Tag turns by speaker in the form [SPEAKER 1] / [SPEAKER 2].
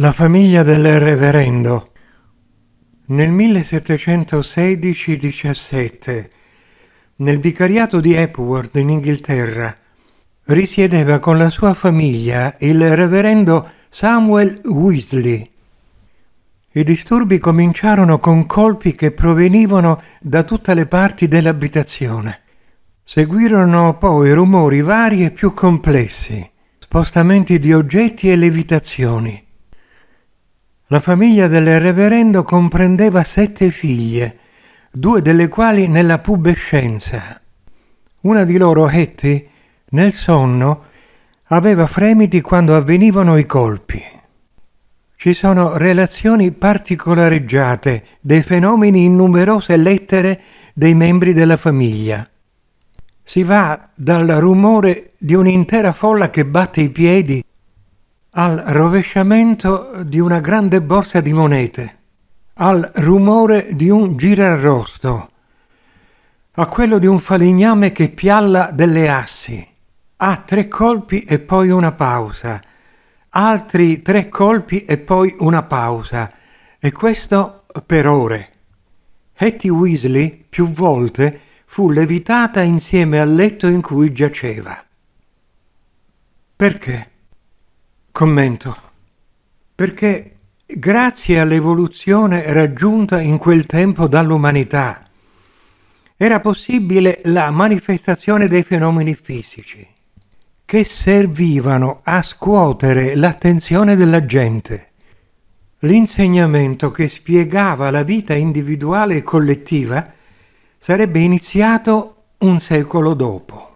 [SPEAKER 1] La famiglia del reverendo. Nel 1716-17, nel vicariato di Epworth in Inghilterra, risiedeva con la sua famiglia il reverendo Samuel Weasley. I disturbi cominciarono con colpi che provenivano da tutte le parti dell'abitazione. Seguirono poi rumori vari e più complessi, spostamenti di oggetti e levitazioni. La famiglia del reverendo comprendeva sette figlie, due delle quali nella pubescenza. Una di loro, Hetty, nel sonno, aveva fremiti quando avvenivano i colpi. Ci sono relazioni particolareggiate dei fenomeni in numerose lettere dei membri della famiglia. Si va dal rumore di un'intera folla che batte i piedi al rovesciamento di una grande borsa di monete, al rumore di un girarrosto, a quello di un falegname che pialla delle assi. A tre colpi e poi una pausa, altri tre colpi e poi una pausa, e questo per ore. Hetty Weasley più volte fu levitata insieme al letto in cui giaceva. Perché? Commento. Perché grazie all'evoluzione raggiunta in quel tempo dall'umanità, era possibile la manifestazione dei fenomeni fisici, che servivano a scuotere l'attenzione della gente. L'insegnamento che spiegava la vita individuale e collettiva sarebbe iniziato un secolo dopo.